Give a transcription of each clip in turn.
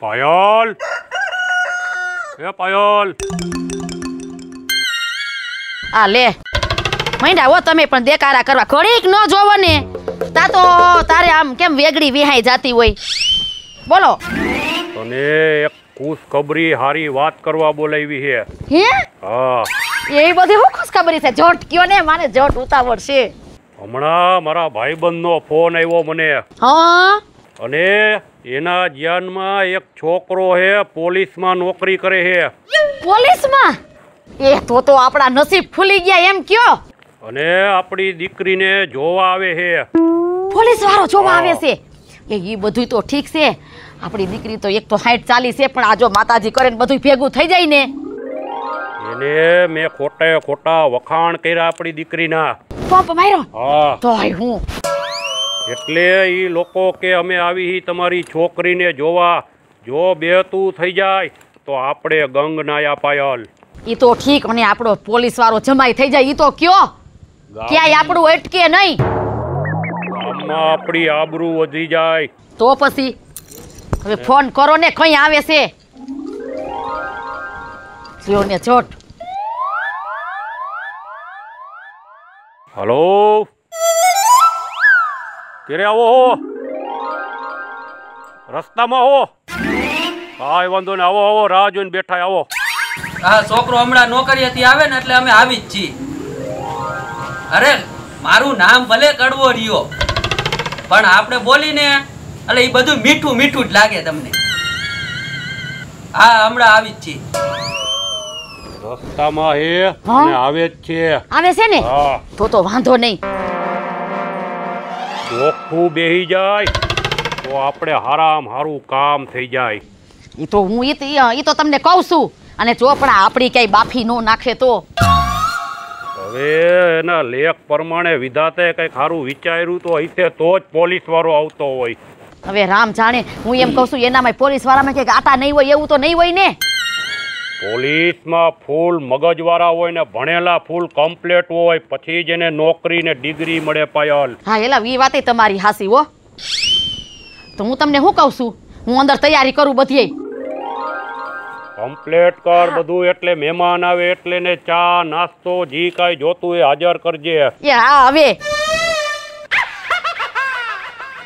પાયલ એ પાયલ આ લે મંડાવો તમે પણ દેકારા કરવા ઘડીક ન જોવો ને તા તો તારે આમ કેમ વેગડી વિહાઈ જાતી હોય બોલો તને એક ખુશખબરી હારી વાત કરવા બોલાવી હે હે હા એ બધી હું ખુશખબરી છે જોટ કયો ને મારે જોટ ઉતાવળ છે હમણાં મારા ભાઈબંધનો ફોન આવ્યો મને હા અને એના ધ્યાનમાં એક છોકરો છે પોલીસમાં નોકરી કરે છે પોલીસમાં એ તો તો આપણા નસીબ ફૂલી ગયા એમ કયો અને આપણી દીકરીને જોવા આવે છે પોલીસ વાળો જોવા આવે છે એ ઈ બધું તો ઠીક છે આપણી દીકરી તો એક તો હાઈટ ચાલી છે પણ આ જો માતાજી કરે ને બધું ભેગું થઈ જાય ને એને મેં ખોટે ખોટા વખાણ કર્યા આપણી દીકરીના પંપ માર્યો હા તો હું એટલે એ લોકો કે અમે આવી તમારી છોકરીને જોવા જો બેતું થઈ જાય તો આપણે ગંગનાયા પાયલ એ તો ઠીક અને આપણો પોલીસ વાળો જમાઈ થઈ જાય એ તો કયો ક્યાંય આપણું અટકે નહીં આપણી આબરૂ વધી જાય તો પછી હવે ફોન કરો ને કઈ આવે છે જો ને છોટ હલો ઘેરે આવો હો રસ્તામાં હો કાંઈ વાંધો ને આવો આવો રાહ જોઈને બેઠા આવો હા છોકરો હમણાં નોકરીએથી આવે ને એટલે અમે આવી જ છીએ અરે મારું નામ ભલે કડવો રહ્યો પણ આપણે બોલીને એટલે એ બધું મીઠું મીઠું જ લાગે તમને હા હમણાં આવી જ છીએ રસ્તામાં હે અને આવે જ છે આવે છે ને તો તો વાંધો નહીં ચોખ્ખું બેસી જાય તો આપણે હારામ હારું કામ થઈ જાય એ તો હું એ તો તમને કહું છું અને ચોપડા આપણી ક્યાંય બાફી ન નાખે તો હવે એના લેખ પ્રમાણે વિધાતે કંઈક સારું વિચાર્યું તો અહીંથી તો જ પોલીસ વાળો આવતો હોય હવે રામ જાણે હું એમ કહું છું એનામાં પોલીસ વાળામાં કંઈક આટા નહીં હોય એવું તો નહીં હોય ને પોલીસમાં ફૂલ મગજવાળા હોય ને ભણેલા ફૂલ કમ્પ્લેટ હોય પછી જેને નોકરી ને ડિગ્રી મળે પાયલ હા એલા એ વાતે તમારી હાસી હો તો હું તમને શું કહું છું હું અંદર તૈયારી કરું બધી કમ્પ્લેટ કર બધું એટલે મહેમાન આવે એટલે ને ચા નાસ્તો જી કાઈ જોતું એ હાજર કરજે એ હા હવે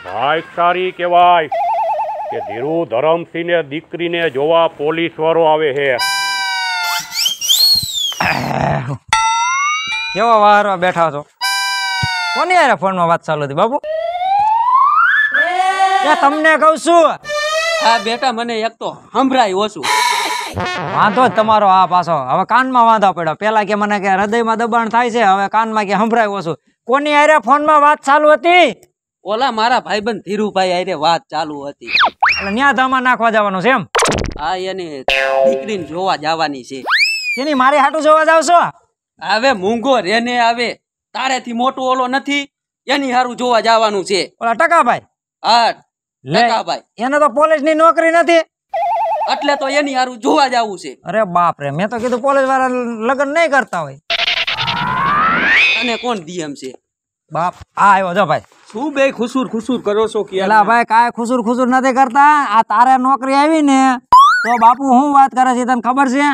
ભાઈ સારી કહેવાય કે ધીરુ ધરમસિંહને દીકરીને જોવા પોલીસ વાળો આવે હે કેવો વારો બેઠા છો કોની યાર ફોનમાં વાત ચાલુ હતી બાબુ એ તમને કહું છું હા બેટા મને એક તો સંભળાય ઓછું વાંધો જ તમારો આ પાછો હવે કાનમાં વાંધો પડ્યો પેલા કે મને કે હૃદયમાં દબાણ થાય છે હવે કાનમાં કે સંભળાય ઓછું કોની આરે ફોનમાં વાત ચાલુ હતી ઓલા મારા ભાઈબંધ ધીરુભાઈ આરે વાત ચાલુ હતી એટલે ન્યા તમા નાખવા જવાનું છે એમ હા એની દીકરીને જોવા જવાની છે કેની મારે હાટું જોવા જાવ છો હવે મૂંગો રેને આવે તારેથી મોટો ઓલો નથી એની હારું જોવા જવાનું છે ઓલા ટકાભાઈ હા ટકાભાઈ એને તો પોલીસ ની નોકરી નથી એટલે તો એની હારું જોવા જવું છે અરે બાપ રે મેં તો કીધું પોલીસ વાળા લગ્ન નહીં કરતા હોય અને કોણ દીએમ છે બાપ આ આવ્યો જો ભાઈ શું બે ખુસુર ખુસુર કરો છો કે એલા ભાઈ કાય ખુસુર ખુશુર નથી કરતા આ તારે નોકરી આવી ને તો બાપુ હું વાત કરે છે તને ખબર છે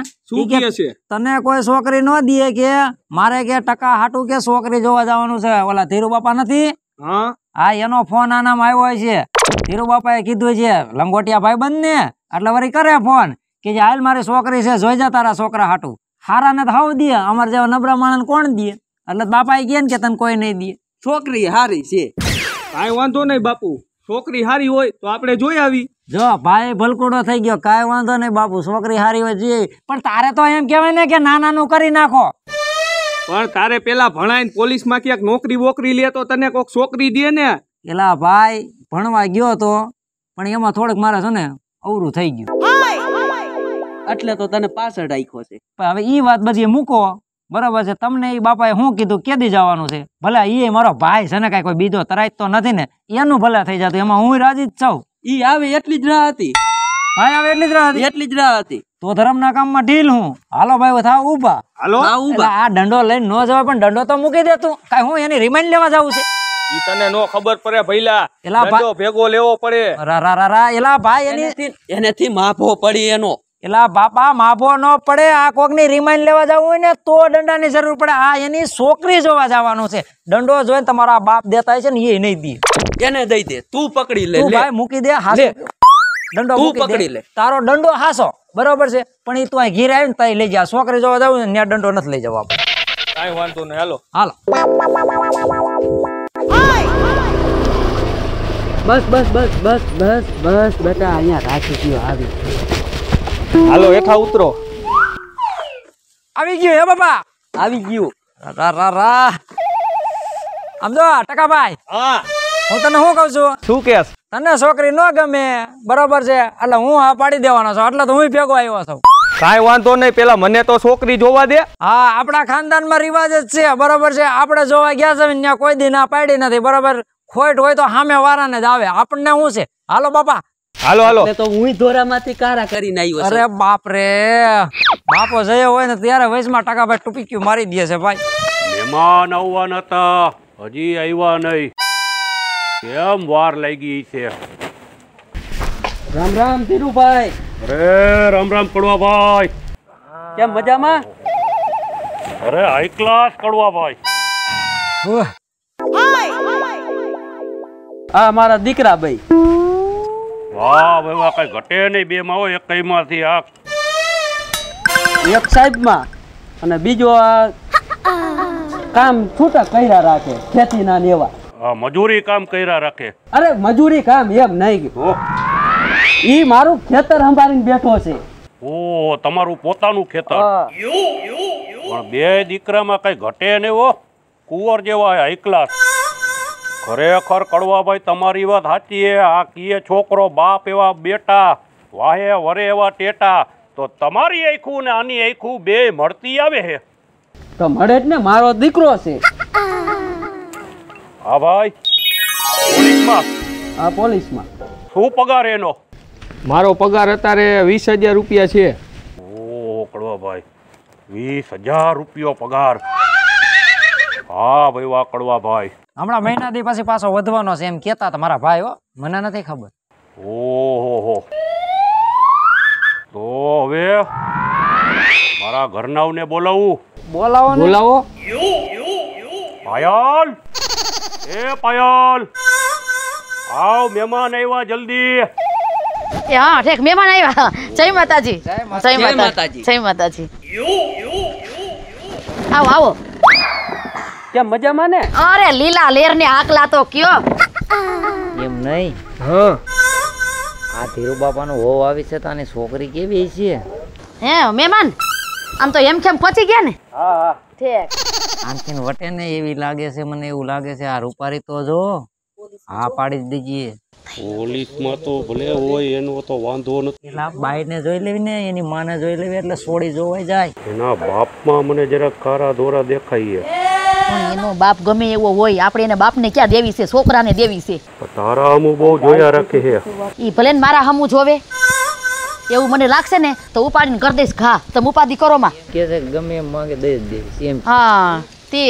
તને કોઈ છોકરી ન દે કે મારે કે ટકા હાટું કે છોકરી જોવા જવાનું છે ઓલા ધીરુ બાપા નથી હા એનો ફોન આનામાં આવ્યો છે ધીરુ બાપાએ કીધું છે લંગોટિયા ભાઈ બંધ ને એટલે વળી કરે ફોન કે જે હાલ મારી છોકરી છે જોઈ જા તારા છોકરા હાટું હારા ને હાવ દે અમારે જેવા નબળા માણસ કોણ દે એટલે એ કે ને કે તને કોઈ નહીં દે છોકરી હારી છે કાંઈ વાંધો નહીં બાપુ છોકરી હારી હોય તો આપણે જોઈ આવી જો ભાઈ ભલકુડો થઈ ગયો કાંઈ વાંધો નહીં બાપુ છોકરી હારી હોય જઈએ પણ તારે તો એમ કેવાય ને કે નાનાનું કરી નાખો પણ તારે પેલા ભણાઈ ભણાઈને પોલીસમાં ક્યાંક નોકરી વોકરી લે તો તને કોક છોકરી દે ને પેલા ભાઈ ભણવા ગયો તો પણ એમાં થોડુંક મારા છે ને અવરું થઈ ગયું એટલે તો તને પાછળ રાખ્યો છે હવે એ વાત બધી મૂકો બરાબર છે તમને એ બાપાએ શું કીધું કેદી જવાનું છે ભલે એ મારો ભાઈ છે ને કાંઈ કોઈ બીજો તરાઈ તો નથી ને એનું ભલે થઈ જતું એમાં હું રાજી જ છું એ આવે એટલી જ રાહ હતી ભાઈ આવે એટલી જ રાહ હતી એટલી જ રાહ હતી તો ધર્મના કામમાં ઢીલ હું હાલો ભાઈ થા ઊભા હાલો ઊભા આ દંડો લઈને ન જવાય પણ દંડો તો મૂકી દે તું કાંઈ હું એની રિમાઇન્ડ લેવા જાવું છે ઈ તને નો ખબર પડે ભઈલા એલા ભેગો લેવો પડે રા રા રા એલા ભાઈ એની એનેથી માફો પડી એનો એલા બાપા માભો ન પડે આ કોકની રિમાઇન્ડ લેવા જવું હોય ને તો દંડાની જરૂર પડે આ એની છોકરી જોવા જવાનું છે દંડો જોઈને તમારા બાપ દેતા છે ને એ નહીં દે એને દઈ દે તું પકડી લે ભાઈ મૂકી દે હાલે દંડો તું પકડી લે તારો દંડો હાસો બરોબર છે પણ એ તું અહીં ઘીર ને તારી લઈ જા છોકરી જોવા જવું ને ત્યાં દંડો નથી લઈ જવા કાંઈ વાંધો નહીં હાલો હાલો બસ બસ બસ બસ બસ બસ બેટા અહીંયા રાખી દો આવી હાલો હેઠા ઉતરો આવી ગયો હે બાપા આવી ગયો રા રા રા આમ જો ટકાભાઈ હા હું તને શું કહું છું શું કે તને છોકરી ન ગમે બરોબર છે એટલે હું હા પાડી દેવાનો છું એટલે તો હું ભેગો આવ્યો છું કાંઈ વાંધો નહીં પેલા મને તો છોકરી જોવા દે હા આપણા ખાનદાનમાં રિવાજ જ છે બરોબર છે આપણે જોવા ગયા છે ત્યાં કોઈ દિન આ પાડી નથી બરોબર ખોટ હોય તો સામે વાળાને જ આવે આપણને શું છે હાલો બાપા હાલો હાલો તો હું ધોરામાંથી કારા કરીને આવ્યો અરે બાપ રે બાપો જયો હોય ને ત્યારે વયસમાં ટકા ભાઈ ટુપીક્યું મારી દે છે ભાઈ મહેમાન આવવા નતા હજી આવ્યા નહીં કેમ વાર લાગી છે રામ રામ ધીરુભાઈ અરે રામ રામ કડવા ભાઈ કેમ મજામાં અરે હાઈ ક્લાસ કડવા ભાઈ આ મારા દીકરા ભાઈ વાહ વાહ કઈ ઘટે નહીં બે માં હોય એક કઈ માંથી આ એક સાઈડ માં અને બીજો આ કામ છૂટા કર્યા રાખે ખેતીના નેવા આ મજૂરી કામ કર્યા રાખે અરે મજૂરી કામ એમ નહીં ઈ મારું ખેતર સંભાળીને બેઠો છે ઓ તમારું પોતાનું ખેતર પણ બે દીકરામાં કઈ ઘટે નહીં હો કુંવર જેવા હાઈ ખરેખર કડવાભાઈ તમારી વાત સાચી છે આ કીએ છોકરો બાપ એવા બેટા વાહે વરે એવા ટેટા તો તમારી આખું ને આની આખું બે મળતી આવે હે તો મળે જ ને મારો દીકરો છે હા ભાઈ પોલીસમાં હા પોલીસમાં શું પગાર એનો મારો પગાર અત્યારે વીસ હજાર રૂપિયા છે ઓ કડવાભાઈ વીસ હજાર રૂપિયો પગાર હા ભાઈ વાહ કડવાભાઈ હમણાં મહિના દી પછી પાછો વધવાનો છે એમ કેતા હતા મારા ભાઈ મને નથી ખબર ઓહો તો હવે મારા ઘરનાવને બોલાવું બોલાવો બોલાવો પાયલ એ પાયલ આવ મહેમાન આવ્યા જલ્દી એ હા ઠેક મહેમાન આવ્યા જય માતાજી માતાજી જય માતાજી આવો આવો કેમ મજામાં ને અરે લીલા લેર ને આકલા તો કયો એમ નહીં હા આ ધીરુ બાપાનો હોવ આવી છે તાની છોકરી કેવી છે હે મહેમાન આમ તો એમ કેમ પહોંચી ગયા ને હા હા ઠીક આમથી વટે ને એવી લાગે છે મને એવું લાગે છે આ રૂપારી તો જો હા પાડી દીજીએ માં તો ભલે હોય એનો તો વાંધો નથી એલા ને જોઈ લેવી ને એની માને જોઈ લેવી એટલે સોડી જોવાઈ જાય એના બાપ માં મને જરાક કારા ધોરા દેખાઈએ પણ એનો બાપ ગમે એવો હોય આપણે એને બાપને ક્યાં દેવી છે છોકરાને દેવી છે તારા હમુ બહુ જોયા રાખે છે ઈ ભલે ને મારા હમુ જોવે એવું મને લાગશે ને તો ઉપાડીને કરી દઈશ ઘા તમે ઉપાદી કરો માં કે છે ગમે એમ માંગે દઈ જ એમ હા તે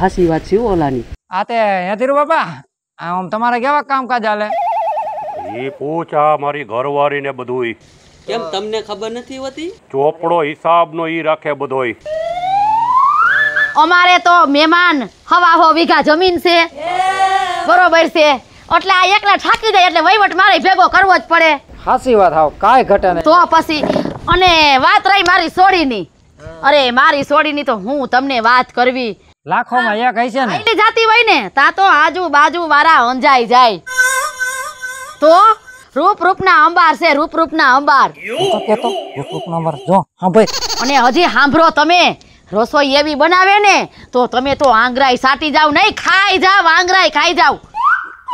હાસી વાત છે ઓલાની આ તે હેતીરુ બાપા આમ તમારા કેવા કામકાજ હાલે એ પૂછ આ મારી ઘરવાળી ને કેમ તમને ખબર નથી હોતી ચોપડો હિસાબ નો ઈ રાખે બધોય અમારે તો મહેમાન હવા હો વીઘા જમીન છે બરોબર છે એટલે આ એકલા ઠાકી જાય એટલે વહીવટ મારે ભેગો કરવો જ પડે સાચી વાત હાવ કાંઈ ઘટે નહીં તો પછી અને વાત રહી મારી સોડીની અરે મારી સોડીની તો હું તમને વાત કરવી લાખોમાં એક હશે ને એટલી જાતી હોય ને તા તો આજુ બાજુ વાળા અંજાઈ જાય તો રૂપ રૂપના અંબાર છે રૂપ રૂપના અંબાર કેતો રૂપ રૂપના અંબાર જો હા ભાઈ અને હજી સાંભળો તમે રસોઈ એવી બનાવે ને તો તમે તો આંગરાય સાટી જાવ નહીં ખાઈ જાવ આંગરાય ખાઈ જાવ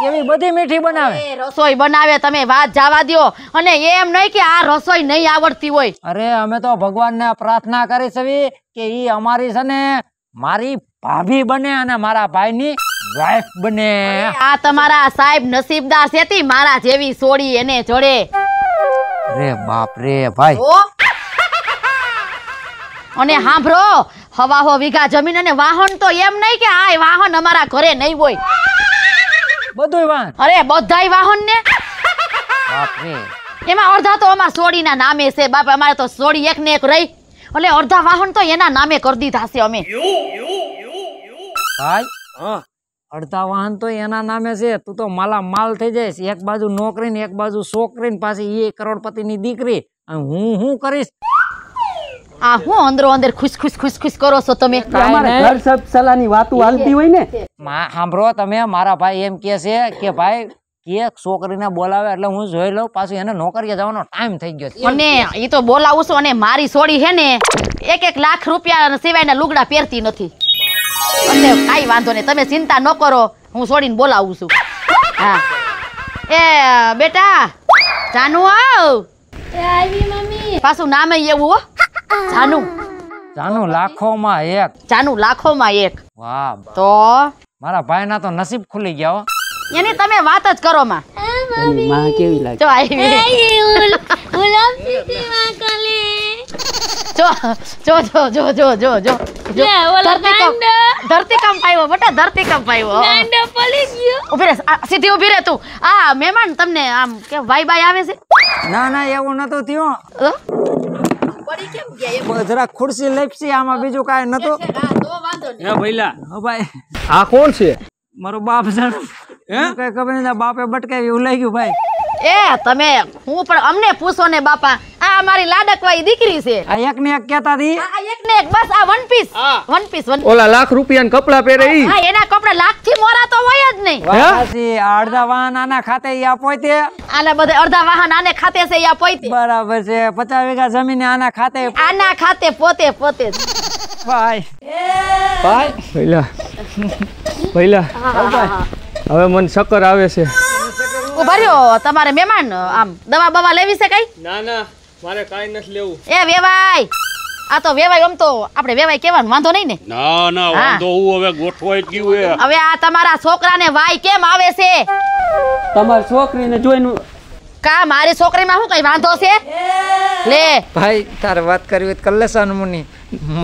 એવી બધી મીઠી બનાવે રસોઈ બનાવે તમે વાત જવા દો અને એમ નહીં કે આ રસોઈ નહીં આવડતી હોય અરે અમે તો ભગવાનને પ્રાર્થના કરી છે કે ઈ અમારી છે ને મારી ભાભી બને અને મારા ભાઈની વાઈફ બને આ તમારા સાહેબ નસીબદાર છે મારા જેવી સોડી એને જોડે રે બાપ રે ભાઈ અને સાંભળો હવા હો વીઘા જમીન અને વાહન તો એમ નહીં કે આ વાહન અમારા ઘરે નહીં હોય બધું વાહન અરે બધાય વાહન ને એમાં અડધા તો અમારા સોડીના નામે છે બાપ અમારે તો સોડી એક ને એક રહી એટલે અડધા વાહન તો એના નામે કરી દીધા છે અમે અડધા વાહન તો એના નામે છે તું તો માલા માલ થઈ જઈશ એક બાજુ નોકરી ને એક બાજુ છોકરી ને પાછી એ કરોડપતિ ની દીકરી હું હું કરીશ આ હું અંદરો અંદર ખુશ ખુશ ખુશ ખુશ કરો છો તમે તમારે ઘર સબ સલાની વાતો હાલતી હોય ને માં સાંભળો તમે મારા ભાઈ એમ કહે છે કે ભાઈ કે છોકરીને બોલાવે એટલે હું જોઈ લઉં પાછું એને નોકરીએ જવાનો ટાઈમ થઈ ગયો અને એ તો બોલાવું છું અને મારી સોડી હે ને એક એક લાખ રૂપિયા સિવાયના લુગડા પહેરતી નથી અને કાંઈ વાંધો નહીં તમે ચિંતા ન કરો હું છોડીને બોલાવું છું હા એ બેટા જાનું આવ પાછું નામે એવું હો જાનુ જાનુ લાખોમાં એક જાનુ લાખોમાં એક વાહ તો મારા ભાઈના તો નસીબ ખુલી ગયા હો એની તમે વાત જ કરો માં માં કેવી લાગે જો આવી જો જો જો જો જો જો જો ધરતી કંપ આવ્યો બટા ધરતી કંપ આવ્યો ઉભી ઉભી રે તું આ મહેમાન તમને આમ કે ભાઈ બાય આવે છે ના ના એવું નતું થયું પડી કેમ ગયા જરા ખુરશી લેપસી આમાં બીજું કાંઈ નતો તો વાંધો નહીં હે ભઈલા હો ભાઈ આ કોણ છે મારો બાપ જાણ હે કઈ ખબર નહીં બાપે બટકાવી એવું લાગ્યું ભાઈ એ તમે હું પણ અમને પૂછો ને બાપા આ અમારી લાડકવાઈ દીકરી છે આ એક ને એક કેતા દી આ એક ને એક બસ આ one piece one piece one ઓલા લાખ રૂપિયાના કપડા પહેરે ઈ હા એના કપડા લાખ થી મોરા તો હોય જ નહીં વાસી અડધા વાહન આના ખાતે ઈ આ પોઈતે આના બધે અડધા વાહન આને ખાતે છે ઈ આ પોઈતે બરાબર છે 50 વીઘા જમીન આના ખાતે આના ખાતે પોતે પોતે ભાઈ ભાઈ ભઈલા ભઈલા હવે મન શક્કર આવે છે ઉભા રહ્યો તમારે મહેમાન આમ દવા બવા લેવી છે કઈ ના ના મારે કાઈ નથી લેવું એ વેવાય આ તો વેવાય આમ તો આપણે વેવાય કહેવાનું વાંધો નહીં ને ના ના વાંધો હું હવે ગોઠવાઈ ગયું હે હવે આ તમારા છોકરાને વાય કેમ આવે છે તમારી છોકરીને જોઈને કા મારી છોકરીમાં શું કઈ વાંધો છે લે ભાઈ તારે વાત કરવી હોય કર લે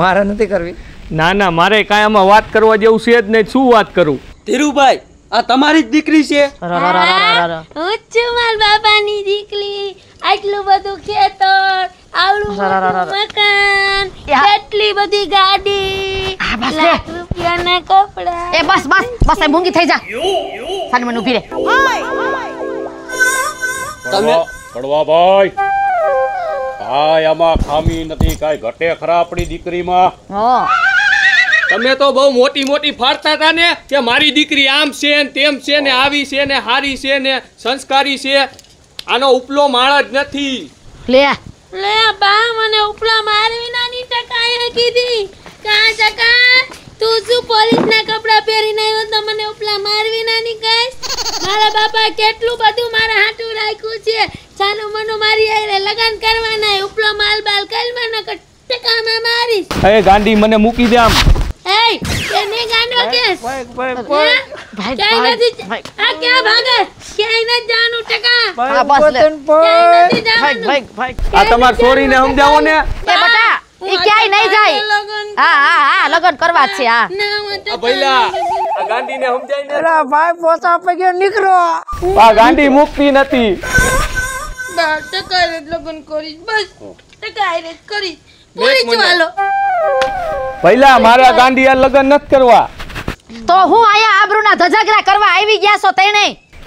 મારે નથી કરવી ના ના મારે કાંઈ આમાં વાત કરવા જેવું છે જ નહીં શું વાત કરું ધીરુભાઈ આ તમારી જ દીકરી છે ઉચ્ચુ માર બાબાની દીકરી આટલું બધું ખેતર આવડું મકાન એટલી બધી ગાડી આ બસ લાખ બસ બસ બસ એ થઈ જા સાને મને ભાઈ ભાઈ આમાં ખામી નથી કાઈ ઘટે ખરા દીકરીમાં તમે તો બહુ મોટી મોટી ફાડતા હતા ને કે મારી દીકરી આમ છે ને તેમ છે ને આવી છે ને હારી છે ને સંસ્કારી છે આનો ઉપલો માળ જ નથી લે લે બા મને ઉપલા મારવી નાની એ કીધી કા ટકા તું શું ના કપડાં પહેરી આવ્યો તો મને ઉપલા મારવી નાની કહીશ મારા બાપા કેટલું બધું મારા હાટું રાખ્યું છે ચાલુ મનો મારી આયરે લગન કરવાના ઉપલો માલ બાલ કલમાં ન ટકા માં મારીશ એ ગાંડી મને મૂકી દે આમ ભાઈ કરવા છે આ ભાઈ પોતા પગે નીકળો ગાંડી મુક્તિ નથી બા પહેલા મારા ગાંડિયા લગન નથી કરવા તો હું આયા આબરૂના ધજાગરા કરવા આવી ગયા છો તેણે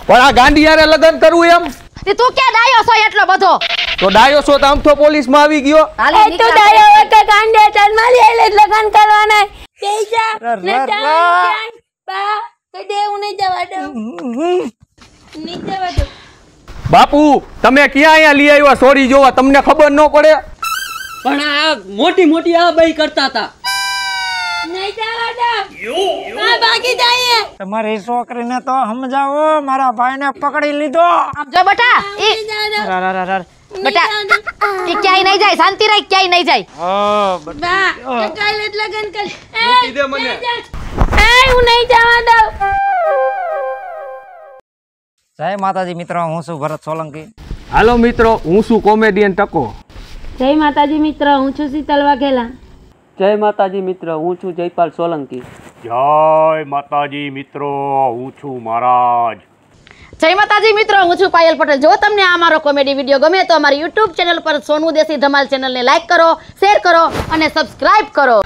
પણ આ ગાંડિયારે લગન કરવું એમ તે તું કે ડાયો છો એટલો બધો તો ડાયો છો તો આમ તો પોલીસ માં આવી ગયો એ તું ડાયો હોય કે ગાંડિયા ચાલ મારી એટલે લગન કરવાના તેજા ને ટાણ બા તો દે હું નહીં જવા દઉં નહીં જવા દઉં બાપુ તમે ક્યાં અહીંયા લઈ આવ્યા સોરી જોવા તમને ખબર ન પડે પણ આ મોટી મોટી આ બાઈ કરતા હતા જય માતાજી મિત્રો હું છું ભરત સોલંકી હાલો મિત્રો હું છું કોમેડિયન ટકો જય માતાજી મિત્ર હું છું શીતલ વાઘેલા જય માતાજી મિત્ર હું છું જયપાલ સોલંકી જય માતાજી મિત્રો હું છું મહારાજ જય માતાજી મિત્રો હું છું પાયલ પટેલ જો તમને આ મારો કોમેડી વિડીયો ગમે તો અમારી યુટ્યુબ ચેનલ પર સોનુ દેસી ધમાલ ચેનલને લાઈક કરો શેર કરો અને સબસ્ક્રાઈબ કરો